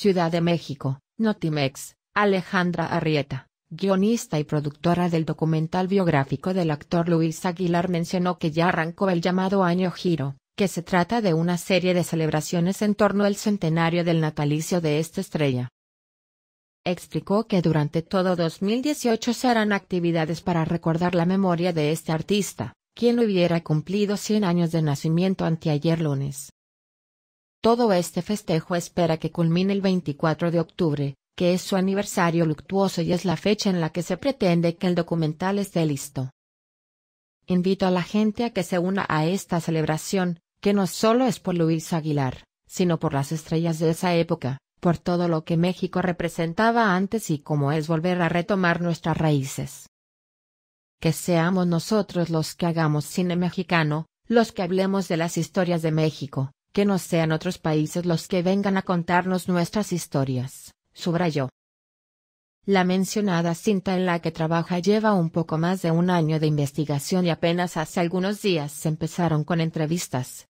Ciudad de México, Notimex, Alejandra Arrieta, guionista y productora del documental biográfico del actor Luis Aguilar mencionó que ya arrancó el llamado Año Giro, que se trata de una serie de celebraciones en torno al centenario del natalicio de esta estrella. Explicó que durante todo 2018 se harán actividades para recordar la memoria de este artista, quien hubiera cumplido 100 años de nacimiento anteayer lunes. Todo este festejo espera que culmine el 24 de octubre, que es su aniversario luctuoso y es la fecha en la que se pretende que el documental esté listo. Invito a la gente a que se una a esta celebración, que no solo es por Luis Aguilar, sino por las estrellas de esa época, por todo lo que México representaba antes y cómo es volver a retomar nuestras raíces. Que seamos nosotros los que hagamos cine mexicano, los que hablemos de las historias de México, que no sean otros países los que vengan a contarnos nuestras historias, subrayó. La mencionada cinta en la que trabaja lleva un poco más de un año de investigación y apenas hace algunos días se empezaron con entrevistas,